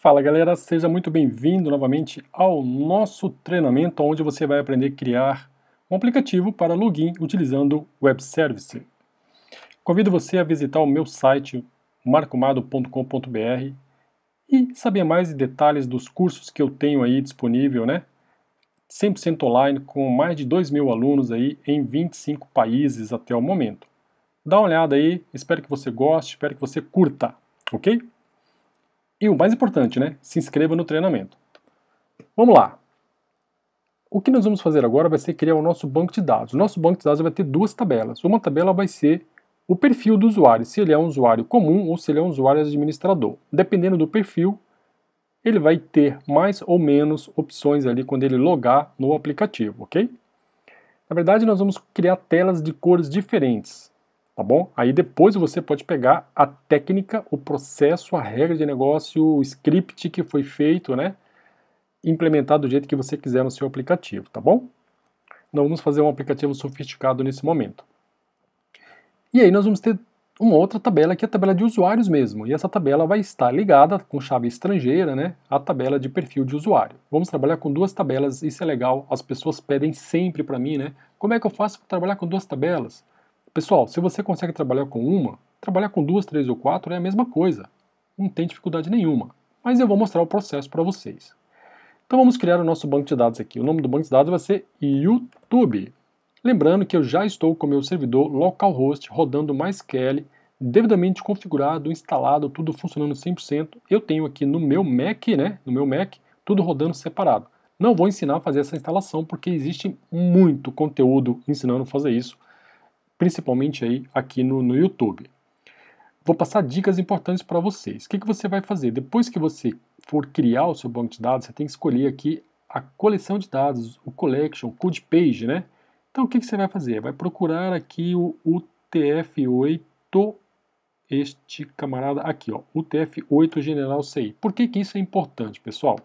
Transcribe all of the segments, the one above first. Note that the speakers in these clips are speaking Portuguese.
Fala galera, seja muito bem-vindo novamente ao nosso treinamento, onde você vai aprender a criar um aplicativo para login utilizando web service. Convido você a visitar o meu site marcomado.com.br e saber mais detalhes dos cursos que eu tenho aí disponível, né? 100% online, com mais de 2 mil alunos aí em 25 países até o momento. Dá uma olhada aí, espero que você goste, espero que você curta. Ok? E o mais importante, né? Se inscreva no treinamento. Vamos lá. O que nós vamos fazer agora vai ser criar o nosso banco de dados. O nosso banco de dados vai ter duas tabelas. Uma tabela vai ser o perfil do usuário, se ele é um usuário comum ou se ele é um usuário administrador. Dependendo do perfil, ele vai ter mais ou menos opções ali quando ele logar no aplicativo, ok? Na verdade, nós vamos criar telas de cores diferentes tá bom? Aí depois você pode pegar a técnica, o processo, a regra de negócio, o script que foi feito, né? Implementar do jeito que você quiser no seu aplicativo, tá bom? Não vamos fazer um aplicativo sofisticado nesse momento. E aí nós vamos ter uma outra tabela que é a tabela de usuários mesmo. E essa tabela vai estar ligada com chave estrangeira, né, à tabela de perfil de usuário. Vamos trabalhar com duas tabelas, isso é legal. As pessoas pedem sempre para mim, né, como é que eu faço para trabalhar com duas tabelas? Pessoal, se você consegue trabalhar com uma, trabalhar com duas, três ou quatro é a mesma coisa. Não tem dificuldade nenhuma. Mas eu vou mostrar o processo para vocês. Então vamos criar o nosso banco de dados aqui. O nome do banco de dados vai ser YouTube. Lembrando que eu já estou com o meu servidor localhost rodando MySQL, devidamente configurado, instalado, tudo funcionando 100%. Eu tenho aqui no meu Mac, né, no meu Mac, tudo rodando separado. Não vou ensinar a fazer essa instalação porque existe muito conteúdo ensinando a fazer isso principalmente aí aqui no, no YouTube. Vou passar dicas importantes para vocês. O que, que você vai fazer? Depois que você for criar o seu banco de dados, você tem que escolher aqui a coleção de dados, o collection, o code page, né? Então o que, que você vai fazer? Vai procurar aqui o UTF-8, este camarada aqui, ó, UTF-8 General CI. Por que, que isso é importante, pessoal?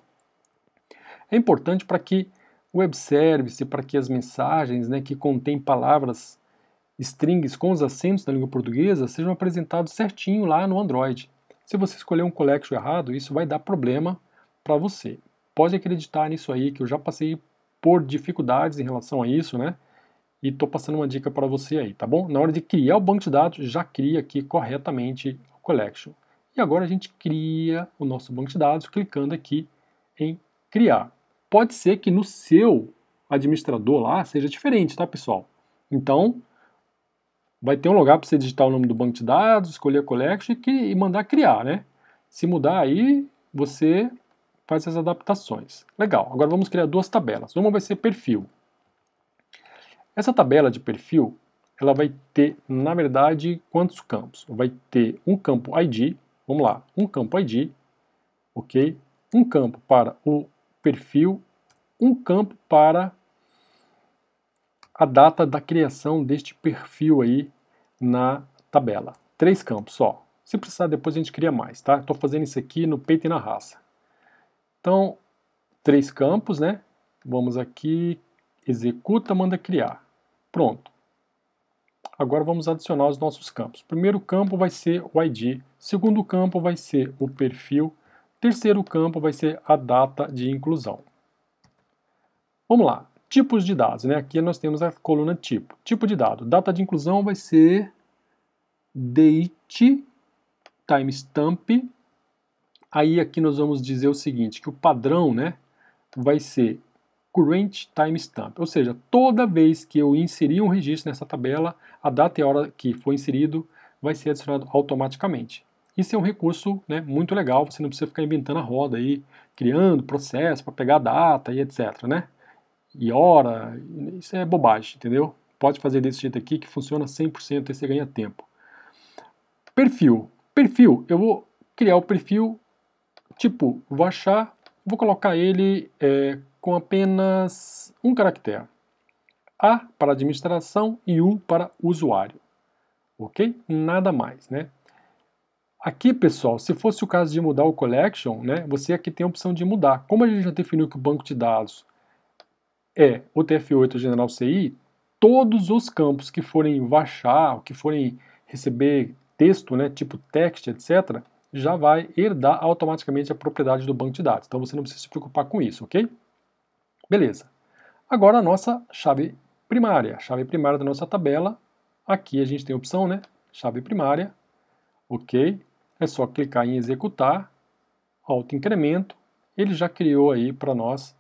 É importante para que o web service, para que as mensagens né, que contêm palavras strings com os acentos da língua portuguesa sejam apresentados certinho lá no Android. Se você escolher um collection errado, isso vai dar problema para você. Pode acreditar nisso aí, que eu já passei por dificuldades em relação a isso, né? E estou passando uma dica para você aí, tá bom? Na hora de criar o banco de dados, já cria aqui corretamente o collection. E agora a gente cria o nosso banco de dados clicando aqui em criar. Pode ser que no seu administrador lá seja diferente, tá pessoal? Então, vai ter um lugar para você digitar o nome do banco de dados, escolher a collection e, e mandar criar, né? Se mudar aí, você faz as adaptações. Legal, agora vamos criar duas tabelas. Uma vai ser perfil. Essa tabela de perfil, ela vai ter, na verdade, quantos campos? Vai ter um campo ID, vamos lá, um campo ID, ok? Um campo para o perfil, um campo para a data da criação deste perfil aí na tabela. Três campos só. Se precisar, depois a gente cria mais, tá? Estou fazendo isso aqui no peito e na raça. Então, três campos, né? Vamos aqui, executa, manda criar. Pronto. Agora vamos adicionar os nossos campos. Primeiro campo vai ser o ID, segundo campo vai ser o perfil, terceiro campo vai ser a data de inclusão. Vamos lá tipos de dados. Né? Aqui nós temos a coluna tipo. Tipo de dado. Data de inclusão vai ser date, timestamp. Aí aqui nós vamos dizer o seguinte, que o padrão né, vai ser current timestamp, ou seja, toda vez que eu inserir um registro nessa tabela, a data e a hora que foi inserido vai ser adicionado automaticamente. Isso é um recurso né, muito legal, você não precisa ficar inventando a roda aí, criando processo para pegar a data e etc. Né? e hora, isso é bobagem, entendeu? Pode fazer desse jeito aqui que funciona 100% e você ganha tempo. Perfil. Perfil, eu vou criar o perfil, tipo, vou achar, vou colocar ele é, com apenas um caractere. A para administração e U para usuário. Ok? Nada mais, né? Aqui, pessoal, se fosse o caso de mudar o collection, né, você aqui tem a opção de mudar. Como a gente já definiu que o banco de dados é o TF8 General CI, todos os campos que forem baixar, que forem receber texto, né, tipo text, etc., já vai herdar automaticamente a propriedade do banco de dados. Então você não precisa se preocupar com isso, ok? Beleza. Agora a nossa chave primária, a chave primária da nossa tabela. Aqui a gente tem a opção, né? Chave primária, ok? É só clicar em executar, auto-incremento, ele já criou aí para nós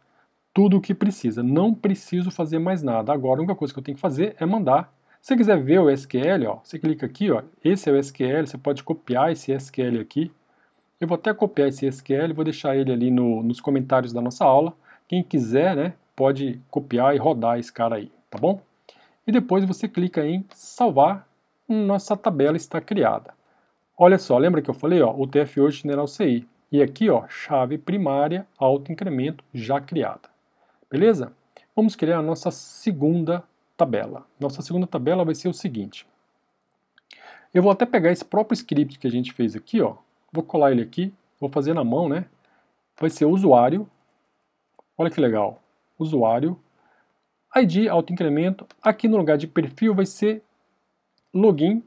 tudo o que precisa. Não preciso fazer mais nada. Agora, a única coisa que eu tenho que fazer é mandar. Se você quiser ver o SQL, ó, você clica aqui, ó, esse é o SQL, você pode copiar esse SQL aqui. Eu vou até copiar esse SQL, vou deixar ele ali no, nos comentários da nossa aula. Quem quiser, né, pode copiar e rodar esse cara aí, tá bom? E depois você clica em salvar, nossa tabela está criada. Olha só, lembra que eu falei, ó, UTF-8 general CI. E aqui, ó, chave primária, auto-incremento já criada. Beleza? Vamos criar a nossa segunda tabela. Nossa segunda tabela vai ser o seguinte. Eu vou até pegar esse próprio script que a gente fez aqui, ó. Vou colar ele aqui, vou fazer na mão, né? Vai ser usuário. Olha que legal. Usuário. ID, autoincremento. incremento Aqui no lugar de perfil vai ser login.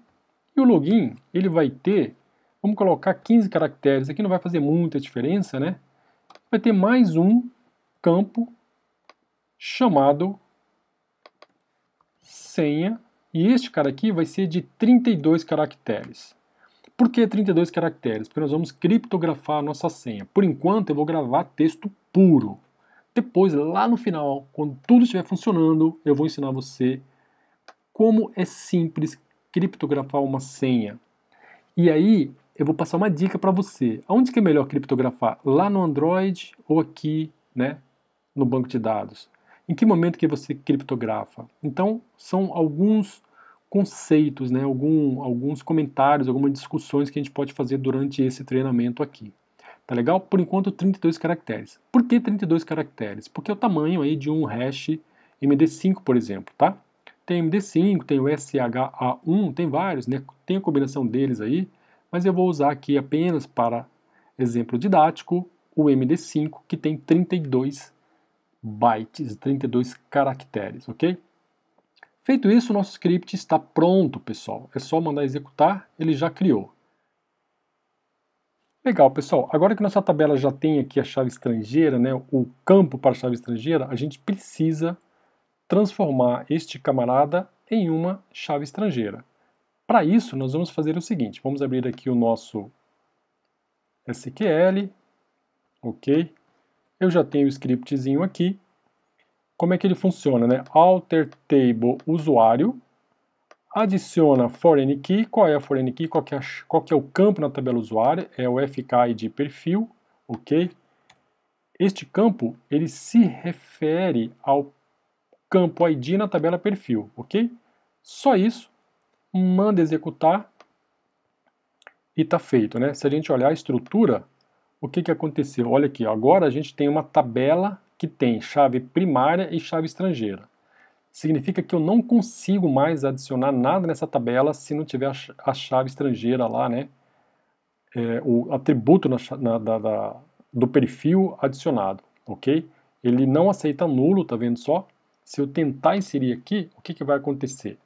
E o login, ele vai ter, vamos colocar 15 caracteres. Aqui não vai fazer muita diferença, né? Vai ter mais um campo chamado senha, e este cara aqui vai ser de 32 caracteres. Por que 32 caracteres? Porque nós vamos criptografar a nossa senha. Por enquanto eu vou gravar texto puro. Depois, lá no final, quando tudo estiver funcionando, eu vou ensinar você como é simples criptografar uma senha. E aí, eu vou passar uma dica para você. Onde que é melhor criptografar? Lá no Android ou aqui, né, no banco de dados? Em que momento que você criptografa? Então, são alguns conceitos, né, algum, alguns comentários, algumas discussões que a gente pode fazer durante esse treinamento aqui. Tá legal? Por enquanto, 32 caracteres. Por que 32 caracteres? Porque é o tamanho aí de um hash MD5, por exemplo, tá? Tem MD5, tem o SHA1, tem vários, né? Tem a combinação deles aí, mas eu vou usar aqui apenas para exemplo didático o MD5, que tem 32 bytes, 32 caracteres, ok? Feito isso, o nosso script está pronto, pessoal. É só mandar executar, ele já criou. Legal, pessoal. Agora que nossa tabela já tem aqui a chave estrangeira, né, o campo para a chave estrangeira, a gente precisa transformar este camarada em uma chave estrangeira. Para isso, nós vamos fazer o seguinte, vamos abrir aqui o nosso SQL, ok? Eu já tenho o scriptzinho aqui. Como é que ele funciona, né? Alter table usuário, adiciona foreign key. Qual é a foreign key? Qual que é, qual que é o campo na tabela usuária? É o FKID perfil, ok? Este campo, ele se refere ao campo ID na tabela perfil, ok? Só isso, manda executar e está feito, né? Se a gente olhar a estrutura, o que, que aconteceu? Olha aqui, agora a gente tem uma tabela que tem chave primária e chave estrangeira. Significa que eu não consigo mais adicionar nada nessa tabela se não tiver a chave estrangeira lá, né? É, o atributo na, na, da, da, do perfil adicionado, ok? Ele não aceita nulo, tá vendo só? Se eu tentar inserir aqui, o que, que vai acontecer?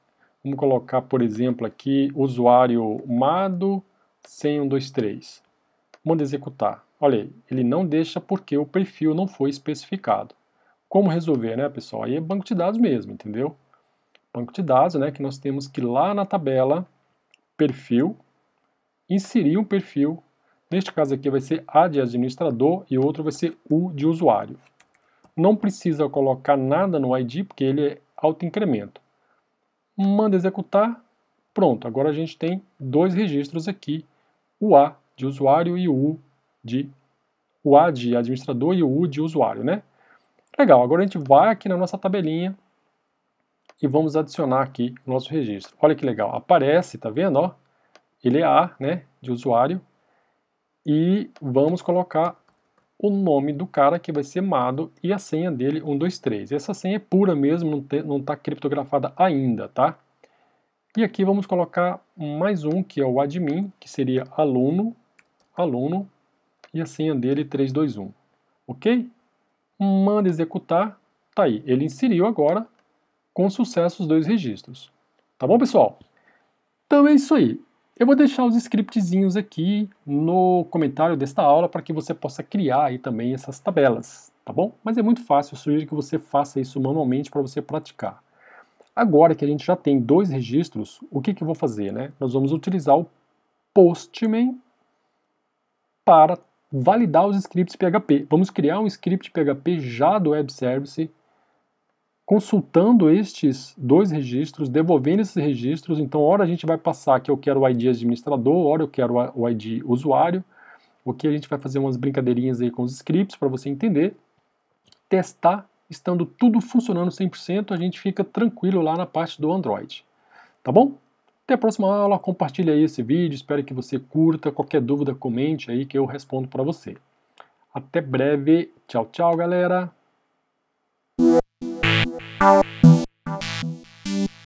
Vamos colocar, por exemplo, aqui usuário mado 100, 123. Manda executar. Olha aí, ele não deixa porque o perfil não foi especificado. Como resolver, né, pessoal? Aí é banco de dados mesmo, entendeu? Banco de dados, né, que nós temos que lá na tabela perfil inserir um perfil. Neste caso aqui vai ser A de administrador e outro vai ser U de usuário. Não precisa colocar nada no ID porque ele é autoincremento. Manda executar, pronto. Agora a gente tem dois registros aqui, o A de usuário e o U de o A de administrador e o U de usuário, né? Legal, agora a gente vai aqui na nossa tabelinha e vamos adicionar aqui o nosso registro. Olha que legal, aparece, tá vendo, ó? Ele é A, né, de usuário. E vamos colocar o nome do cara que vai ser Mado e a senha dele 123. Essa senha é pura mesmo, não está criptografada ainda, tá? E aqui vamos colocar mais um, que é o admin, que seria aluno, aluno, e a senha dele 321. Ok? Manda executar. Tá aí. Ele inseriu agora com sucesso os dois registros. Tá bom, pessoal? Então é isso aí. Eu vou deixar os scriptzinhos aqui no comentário desta aula para que você possa criar aí também essas tabelas, tá bom? Mas é muito fácil, eu sugiro que você faça isso manualmente para você praticar. Agora que a gente já tem dois registros, o que, que eu vou fazer, né? Nós vamos utilizar o Postman para validar os scripts PHP. Vamos criar um script PHP já do web service, consultando estes dois registros, devolvendo esses registros. Então, hora a gente vai passar que eu quero o ID administrador, hora eu quero o ID usuário. Ok, a gente vai fazer umas brincadeirinhas aí com os scripts para você entender. Testar, estando tudo funcionando 100%, a gente fica tranquilo lá na parte do Android. Tá bom? Até a próxima aula, compartilhe aí esse vídeo, espero que você curta, qualquer dúvida comente aí que eu respondo para você. Até breve, tchau, tchau, galera!